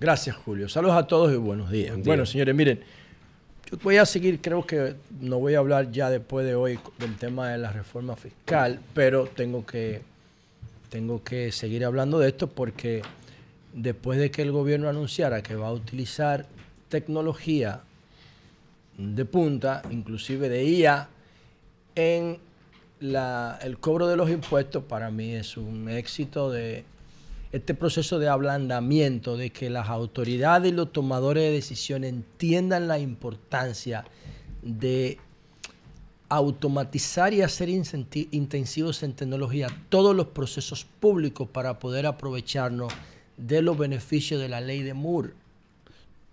Gracias, Julio. Saludos a todos y buenos días. Bueno, señores, miren, yo voy a seguir, creo que no voy a hablar ya después de hoy del tema de la reforma fiscal, pero tengo que, tengo que seguir hablando de esto porque después de que el gobierno anunciara que va a utilizar tecnología de punta, inclusive de IA, en la, el cobro de los impuestos, para mí es un éxito de este proceso de ablandamiento, de que las autoridades y los tomadores de decisiones entiendan la importancia de automatizar y hacer intensivos en tecnología todos los procesos públicos para poder aprovecharnos de los beneficios de la ley de Moore.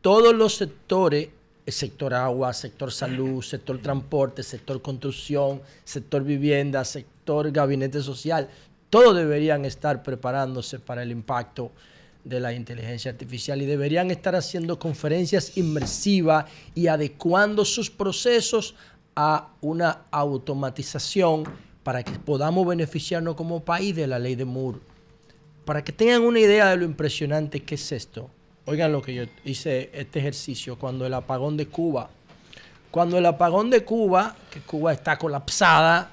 Todos los sectores, el sector agua, sector salud, sector transporte, sector construcción, sector vivienda, sector gabinete social, todos deberían estar preparándose para el impacto de la inteligencia artificial y deberían estar haciendo conferencias inmersivas y adecuando sus procesos a una automatización para que podamos beneficiarnos como país de la ley de Moore. Para que tengan una idea de lo impresionante que es esto, oigan lo que yo hice este ejercicio cuando el apagón de Cuba, cuando el apagón de Cuba, que Cuba está colapsada,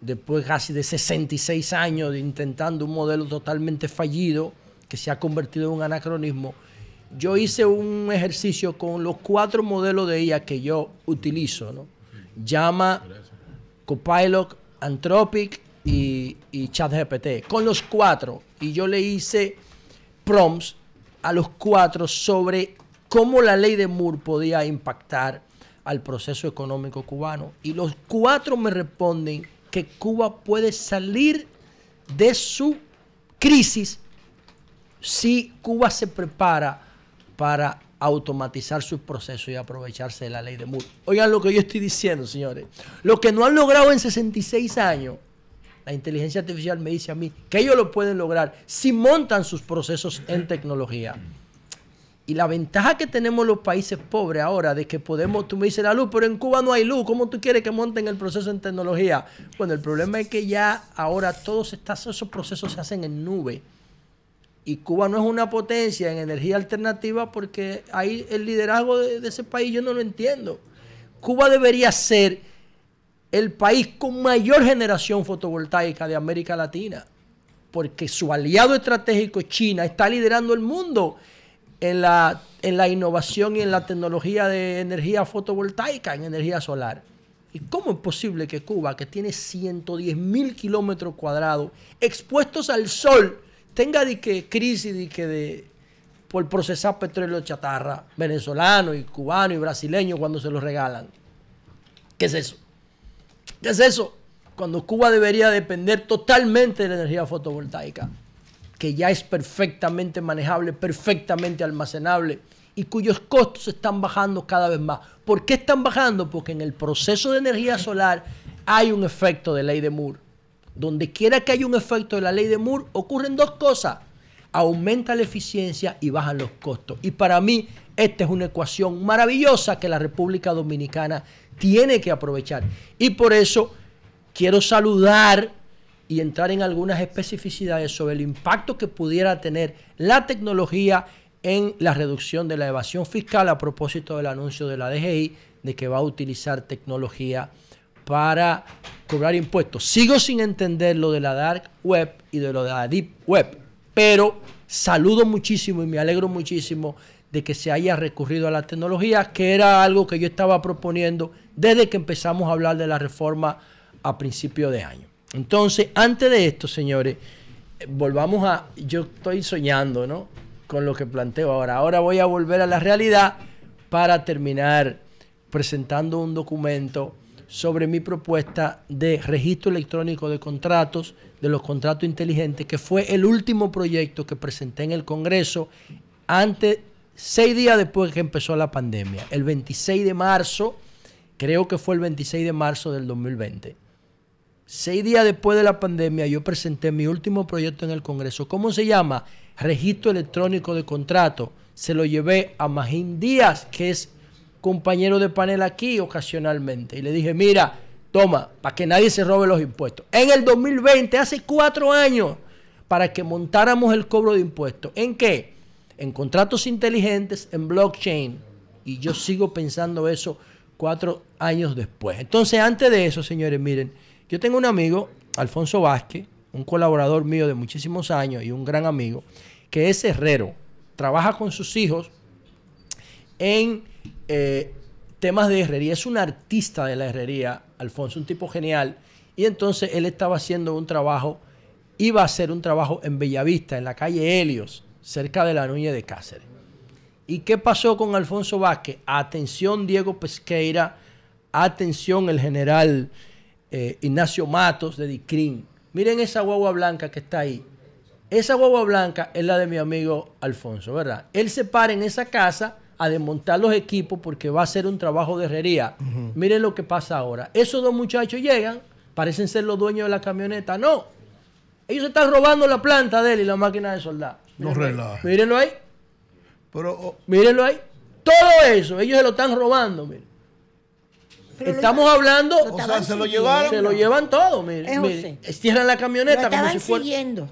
después casi de 66 años de intentando un modelo totalmente fallido, que se ha convertido en un anacronismo, yo hice un ejercicio con los cuatro modelos de IA que yo utilizo, Llama, Copilot, Anthropic y, y ChatGPT. Con los cuatro. Y yo le hice prompts a los cuatro sobre cómo la ley de Moore podía impactar al proceso económico cubano. Y los cuatro me responden que Cuba puede salir de su crisis si Cuba se prepara para automatizar sus procesos y aprovecharse de la ley de Moore. Oigan lo que yo estoy diciendo, señores. Lo que no han logrado en 66 años, la inteligencia artificial me dice a mí que ellos lo pueden lograr si montan sus procesos en tecnología. Y la ventaja que tenemos los países pobres ahora de que podemos, tú me dices la luz, pero en Cuba no hay luz, ¿cómo tú quieres que monten el proceso en tecnología? Bueno, el problema es que ya ahora todos esos procesos se hacen en nube. Y Cuba no es una potencia en energía alternativa porque ahí el liderazgo de, de ese país yo no lo entiendo. Cuba debería ser el país con mayor generación fotovoltaica de América Latina, porque su aliado estratégico China está liderando el mundo en la, en la innovación y en la tecnología de energía fotovoltaica, en energía solar. ¿Y cómo es posible que Cuba, que tiene 110 mil kilómetros cuadrados expuestos al sol, tenga crisis de que por procesar petróleo chatarra venezolano y cubano y brasileño cuando se lo regalan? ¿Qué es eso? ¿Qué es eso? Cuando Cuba debería depender totalmente de la energía fotovoltaica que ya es perfectamente manejable, perfectamente almacenable y cuyos costos están bajando cada vez más. ¿Por qué están bajando? Porque en el proceso de energía solar hay un efecto de ley de Moore. Donde quiera que haya un efecto de la ley de Moore, ocurren dos cosas. Aumenta la eficiencia y bajan los costos. Y para mí, esta es una ecuación maravillosa que la República Dominicana tiene que aprovechar. Y por eso quiero saludar y entrar en algunas especificidades sobre el impacto que pudiera tener la tecnología en la reducción de la evasión fiscal a propósito del anuncio de la DGI de que va a utilizar tecnología para cobrar impuestos. Sigo sin entender lo de la dark web y de lo de la deep web, pero saludo muchísimo y me alegro muchísimo de que se haya recurrido a la tecnología, que era algo que yo estaba proponiendo desde que empezamos a hablar de la reforma a principio de año. Entonces, antes de esto, señores, eh, volvamos a, yo estoy soñando, ¿no? Con lo que planteo ahora. Ahora voy a volver a la realidad para terminar presentando un documento sobre mi propuesta de registro electrónico de contratos, de los contratos inteligentes, que fue el último proyecto que presenté en el Congreso antes, seis días después que empezó la pandemia, el 26 de marzo, creo que fue el 26 de marzo del 2020. Seis días después de la pandemia yo presenté mi último proyecto en el Congreso. ¿Cómo se llama? Registro electrónico de contrato. Se lo llevé a Magín Díaz, que es compañero de panel aquí ocasionalmente. Y le dije, mira, toma, para que nadie se robe los impuestos. En el 2020, hace cuatro años, para que montáramos el cobro de impuestos. ¿En qué? En contratos inteligentes, en blockchain. Y yo sigo pensando eso cuatro años después. Entonces, antes de eso, señores, miren. Yo tengo un amigo, Alfonso Vázquez, un colaborador mío de muchísimos años y un gran amigo, que es herrero. Trabaja con sus hijos en eh, temas de herrería. Es un artista de la herrería, Alfonso, un tipo genial. Y entonces él estaba haciendo un trabajo, iba a hacer un trabajo en Bellavista, en la calle Helios, cerca de la nuña de Cáceres. ¿Y qué pasó con Alfonso Vázquez? Atención Diego Pesqueira, atención el general eh, Ignacio Matos de Dicrin. Miren esa guagua blanca que está ahí. Esa guagua blanca es la de mi amigo Alfonso, ¿verdad? Él se para en esa casa a desmontar los equipos porque va a ser un trabajo de herrería. Miren lo que pasa ahora. Esos dos muchachos llegan, parecen ser los dueños de la camioneta. No. Ellos están robando la planta de él y la máquina de soldar. No relaja. Mírenlo ahí. Pero, oh. Mírenlo ahí. Todo eso, ellos se lo están robando. Miren. Estamos hablando. o sea, se lo llevaron. Se lo llevan todo, mire. la camioneta como si fuera. siguiendo.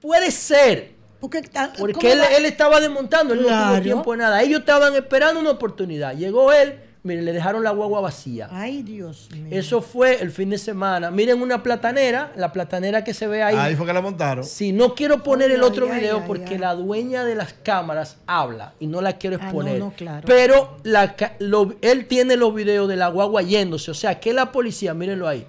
Puede ser. Porque, porque él, estaba desmontando, él no tuvo tiempo de nada. Ellos estaban esperando una oportunidad. Llegó él, Miren, le dejaron la guagua vacía. Ay, Dios mío. Eso fue el fin de semana. Miren una platanera, la platanera que se ve ahí. Ahí fue que la montaron. Sí, no quiero poner el otro video porque la dueña de las cámaras habla y no la quiero ah, exponer. no, claro. Pero él tiene los videos de la guagua yéndose. O sea, que la policía, mírenlo ahí.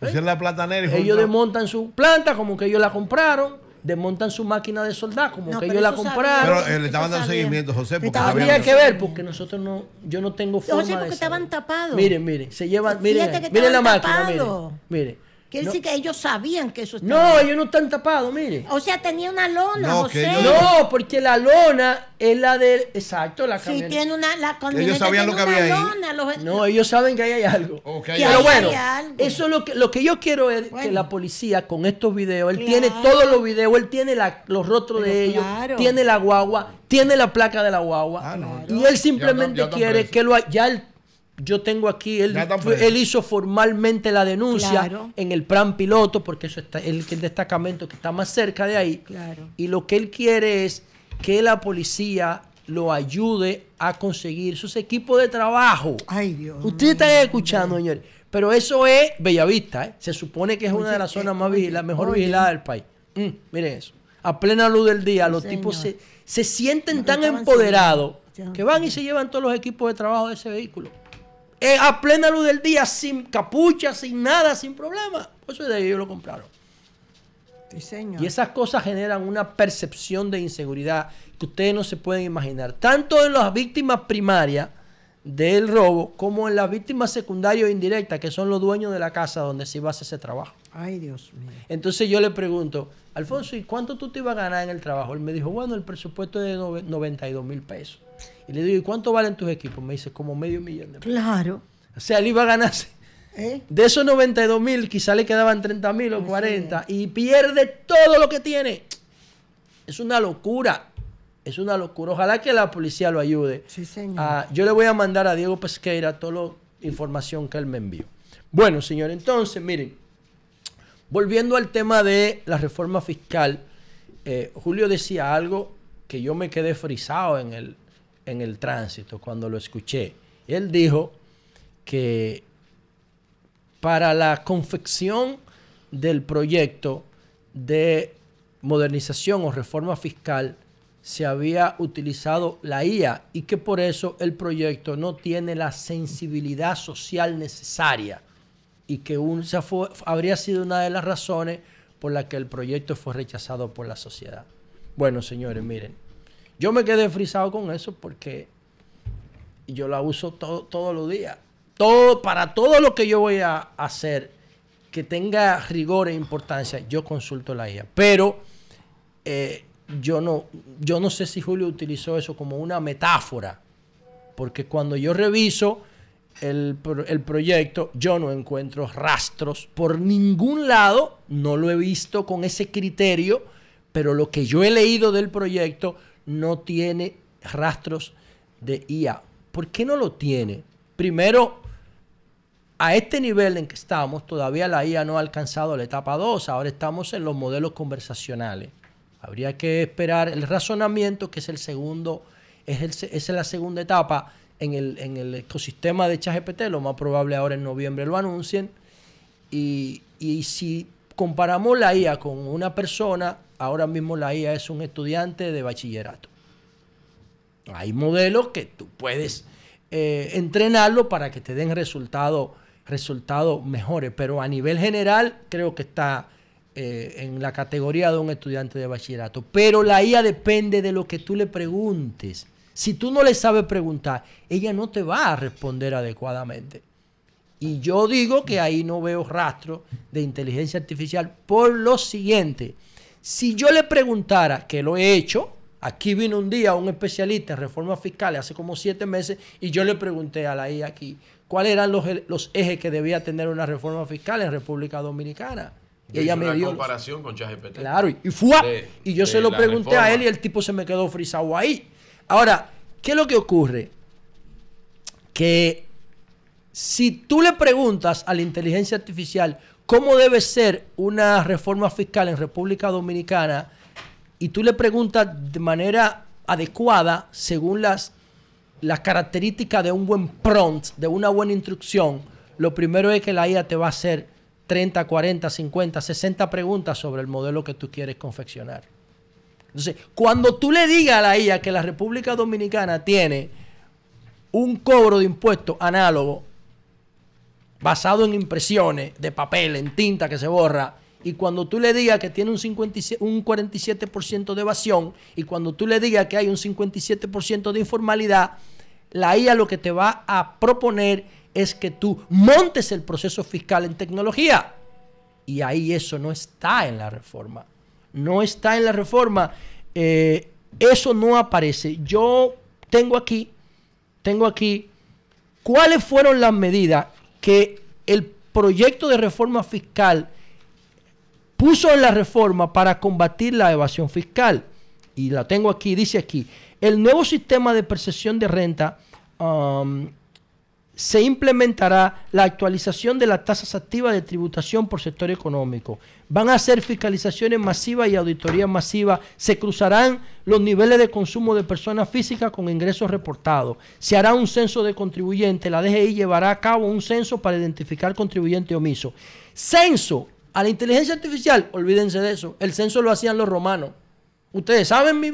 ¿Eh? es la platanera ellos desmontan su planta como que ellos la compraron desmontan su máquina de soldar, como que ellos la compraron. Pero eh, le estaban dando seguimiento, José. Porque habría que ver, porque nosotros no, yo no tengo forma José, porque estaban tapados. Miren, miren, se llevan, miren, miren la máquina, miren. Quiere decir que ellos sabían que eso estaba. No, ellos no están tapados, mire. O sea, tenía una lona, no, José. No, porque la lona es la del. Exacto, la camioneta. Sí, tiene una. La ellos sabían lo que había ahí. No, ellos saben que ahí hay algo. Okay, oh, pero bueno, eso es lo que, lo que yo quiero es que la policía con estos videos, él tiene todos los videos, él tiene los rostros de ellos, tiene la guagua, tiene la placa de la guagua. Ah, y él simplemente quiere que lo. Ya yo tengo aquí, él, hizo formalmente la denuncia en el plan piloto, porque eso está el, destacamento que está más cerca de ahí. Y lo que él quiere es que la policía lo ayude a conseguir sus equipos de trabajo. Ay, Dios. Ustedes están escuchando, señor. Pero eso es Bellavista, ¿eh? Se supone que es una de las zonas eh, más vigiladas, mejor vigilada del país. Mm, mire miren eso. A plena luz del día, los tipos se, sienten tan empoderados que van y se llevan todos los equipos de trabajo de ese vehículo. Eh, a plena luz del día, sin capucha, sin nada, sin problema. Eso de ellos lo compraron. Y esas cosas generan una percepción de inseguridad que ustedes no se pueden imaginar. Tanto en las víctimas primarias del robo como en las víctimas secundarias indirectas, que son los dueños de la casa donde se iba a hacer ese trabajo. Ay, Dios mío. Entonces yo le pregunto, Alfonso, ¿y cuánto tú te ibas a ganar en el trabajo? Él me dijo, bueno, el presupuesto es de 92 mil pesos. Y le digo, ¿y cuánto valen tus equipos? Me dice, como medio millón de pesos. Claro. O sea, él iba a ganarse. ¿Eh? De esos 92 mil, quizá le quedaban 30 mil o 40. Y pierde todo lo que tiene. Es una locura. Es una locura. Ojalá que la policía lo ayude. Sí, señor. Ah, yo le voy a mandar a Diego Pesqueira toda la información que él me envió. Bueno, señor, entonces, miren. Volviendo al tema de la reforma fiscal, eh, Julio decía algo que yo me quedé frisado en el, en el tránsito cuando lo escuché. Él dijo que para la confección del proyecto de modernización o reforma fiscal se había utilizado la IA y que por eso el proyecto no tiene la sensibilidad social necesaria y que un, habría sido una de las razones por la que el proyecto fue rechazado por la sociedad. Bueno, señores, miren, yo me quedé frisado con eso porque yo la uso todos los días. Todo, para todo lo que yo voy a hacer que tenga rigor e importancia, yo consulto la IA. Pero eh, yo, no, yo no sé si Julio utilizó eso como una metáfora, porque cuando yo reviso el, el, proyecto, yo no encuentro rastros por ningún lado, no lo he visto con ese criterio, pero lo que yo he leído del proyecto no tiene rastros de IA. ¿Por qué no lo tiene? Primero, a este nivel en que estamos, todavía la IA no ha alcanzado la etapa 2, ahora estamos en los modelos conversacionales. Habría que esperar el razonamiento, que es el segundo, es, es la segunda etapa en el, ecosistema de ChatGPT, lo más probable ahora en noviembre lo anuncien. Y, si comparamos la IA con una persona, ahora mismo la IA es un estudiante de bachillerato. Hay modelos que tú puedes eh, entrenarlo para que te den resultados mejores, pero a nivel general creo que está eh, en la categoría de un estudiante de bachillerato. Pero la IA depende de lo que tú le preguntes. Si tú no le sabes preguntar, ella no te va a responder adecuadamente. Y yo digo que ahí no veo rastro de inteligencia artificial por lo siguiente. Si yo le preguntara, que lo he hecho, aquí vino un día un especialista en reformas fiscales hace como siete meses y yo le pregunté a la IA aquí cuáles eran los, ejes que debía tener una reforma fiscal en República Dominicana. Y ella me dio comparación con Claro, y, y Y yo se lo pregunté a él y el tipo se me quedó frisado ahí. Ahora, ¿qué es lo que ocurre? Que si tú le preguntas a la inteligencia artificial cómo debe ser una reforma fiscal en República Dominicana y tú le preguntas de manera adecuada según las, características de un buen prompt, de una buena instrucción, lo primero es que la IA te va a hacer 30, 40, 50, 60 preguntas sobre el modelo que tú quieres confeccionar. Entonces, cuando tú le digas a la IA que la República Dominicana tiene un cobro de impuestos análogo basado en impresiones de papel, en tinta que se borra, y cuando tú le digas que tiene un, 47% de evasión, y cuando tú le digas que hay un 57% de informalidad, la IA lo que te va a proponer es que tú montes el proceso fiscal en tecnología. Y ahí eso no está en la reforma no está en la reforma, eh, eso no aparece. Yo tengo aquí, tengo aquí, cuáles fueron las medidas que el proyecto de reforma fiscal puso en la reforma para combatir la evasión fiscal. Y la tengo aquí, dice aquí, el nuevo sistema de percepción de renta um, se implementará la actualización de las tasas activas de tributación por sector económico. Van a hacer fiscalizaciones masivas y auditorías masivas. Se cruzarán los niveles de consumo de personas físicas con ingresos reportados. Se hará un censo de contribuyentes. La DGI llevará a cabo un censo para identificar contribuyente omiso. Censo a la inteligencia artificial, olvídense de eso. El censo lo hacían los romanos. Ustedes saben mi,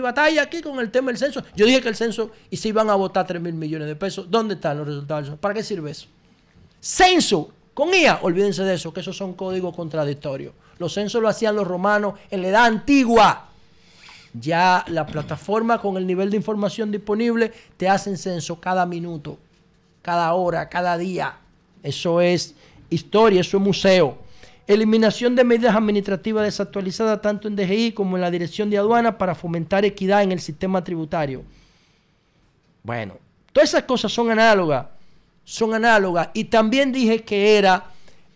batalla aquí con el tema del censo. Yo dije que el censo, y si iban a votar 3 mil millones de pesos, ¿dónde están los resultados? ¿Para qué sirve eso? Censo, con IA, olvídense de eso, que esos son códigos contradictorios. Los censos lo hacían los romanos en la edad antigua. Ya la plataforma con el nivel de información disponible te hacen censo cada minuto, cada hora, cada día. Eso es historia, eso es museo. Eliminación de medidas administrativas desactualizadas tanto en DGI como en la Dirección de Aduana para fomentar equidad en el sistema tributario. Bueno, todas esas cosas son análogas, son análogas. Y también dije que era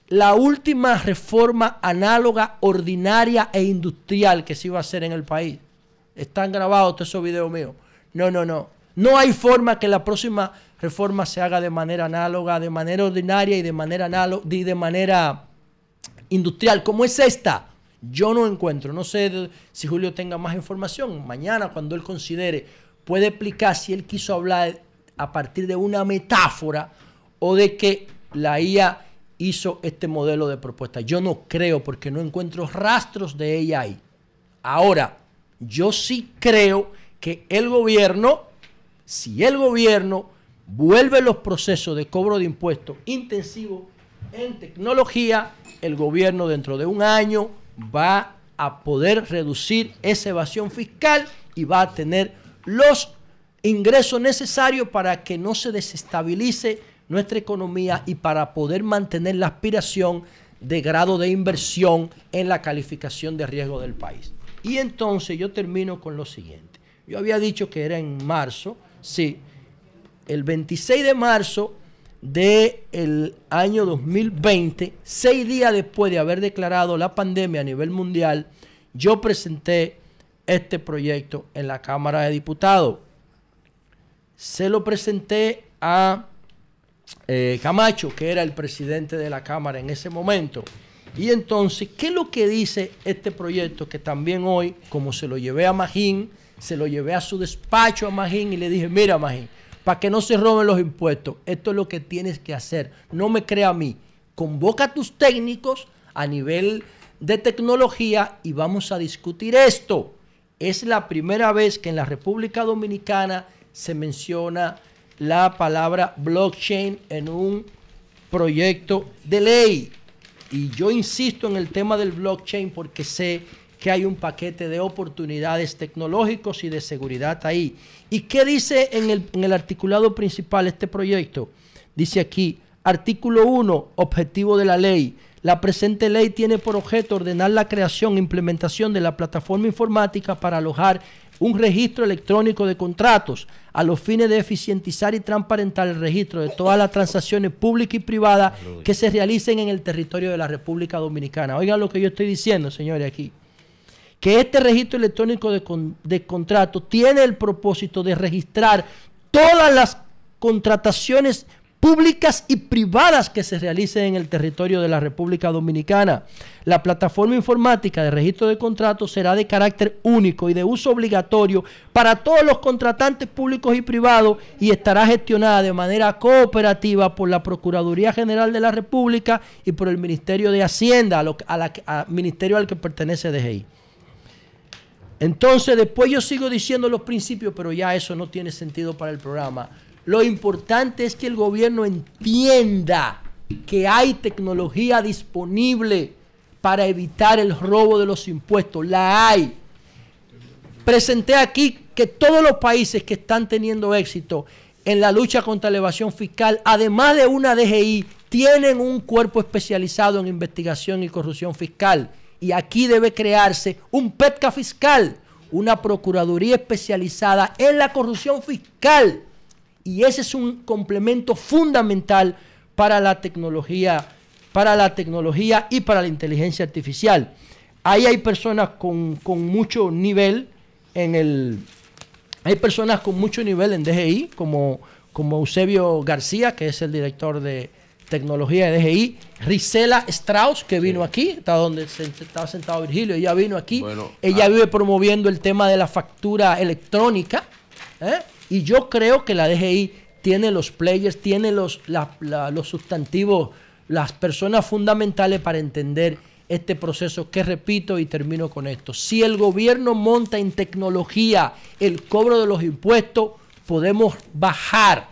la última reforma análoga, ordinaria e industrial que se iba a hacer en el país. Están grabados todos esos videos míos. No, no, no. No hay forma que la próxima reforma se haga de manera análoga, de manera ordinaria y de manera, análoga, y de manera industrial como es esta, yo no encuentro. No sé si Julio tenga más información. Mañana, cuando él considere, puede explicar si él quiso hablar a partir de una metáfora o de que la IA hizo este modelo de propuesta. Yo no creo porque no encuentro rastros de ella ahí. Ahora, yo sí creo que el gobierno, si el gobierno vuelve los procesos de cobro de impuestos intensivos en tecnología, el gobierno dentro de un año va a poder reducir esa evasión fiscal y va a tener los ingresos necesarios para que no se desestabilice nuestra economía y para poder mantener la aspiración de grado de inversión en la calificación de riesgo del país. Y entonces yo termino con lo siguiente. Yo había dicho que era en marzo, sí. El 26 de marzo del año 2020, seis días después de haber declarado la pandemia a nivel mundial, yo presenté este proyecto en la Cámara de Diputados. Se lo presenté a eh, Camacho, que era el presidente de la Cámara en ese momento. Y entonces, ¿qué es lo que dice este proyecto? Que también hoy, como se lo llevé a Magín, se lo llevé a su despacho a Magín y le dije, mira Magín, para que no se roben los impuestos. Esto es lo que tienes que hacer. No me crea a mí. Convoca a tus técnicos a nivel de tecnología y vamos a discutir esto. Es la primera vez que en la República Dominicana se menciona la palabra blockchain en un proyecto de ley. Y yo insisto en el tema del blockchain porque sé que hay un paquete de oportunidades tecnológicos y de seguridad ahí. ¿Y qué dice en el, en el articulado principal este proyecto? Dice aquí, artículo 1, objetivo de la ley. La presente ley tiene por objeto ordenar la creación e implementación de la plataforma informática para alojar un registro electrónico de contratos a los fines de eficientizar y transparentar el registro de todas las transacciones públicas y privadas que se realicen en el territorio de la República Dominicana. Oigan lo que yo estoy diciendo, señores, aquí que este registro electrónico de, contrato tiene el propósito de registrar todas las contrataciones públicas y privadas que se realicen en el territorio de la República Dominicana. La plataforma informática de registro de contrato será de carácter único y de uso obligatorio para todos los contratantes públicos y privados y estará gestionada de manera cooperativa por la Procuraduría General de la República y por el Ministerio de Hacienda, a ministerio al que pertenece DGI. Entonces después yo sigo diciendo los principios, pero ya eso no tiene sentido para el programa. Lo importante es que el gobierno entienda que hay tecnología disponible para evitar el robo de los impuestos. La hay. Presenté aquí que todos los países que están teniendo éxito en la lucha contra la evasión fiscal, además de una DGI, tienen un cuerpo especializado en investigación y corrupción fiscal y aquí debe crearse un PETCA fiscal, una Procuraduría especializada en la corrupción fiscal. Y ese es un complemento fundamental para la tecnología, para la tecnología y para la inteligencia artificial. Ahí hay personas con, mucho nivel en el. Hay personas con mucho nivel en DGI, como, como Eusebio García, que es el director de, tecnología de DGI. Risela Strauss, que vino aquí, está donde estaba sentado Virgilio, ella vino aquí. ella ah. vive promoviendo el tema de la factura electrónica. ¿eh? Y yo creo que la DGI tiene los players, tiene los, los sustantivos, las personas fundamentales para entender este proceso que repito y termino con esto. Si el gobierno monta en tecnología el cobro de los impuestos, podemos bajar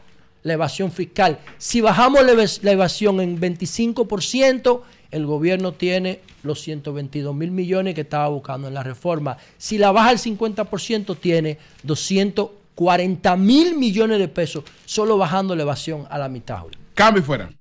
la evasión fiscal. Si bajamos la evasión en 25%, el gobierno tiene los 122 mil millones que estaba buscando en la reforma. Si la baja el 50%, tiene 240 mil millones de pesos, solo bajando la evasión a la mitad. Cambio fuera.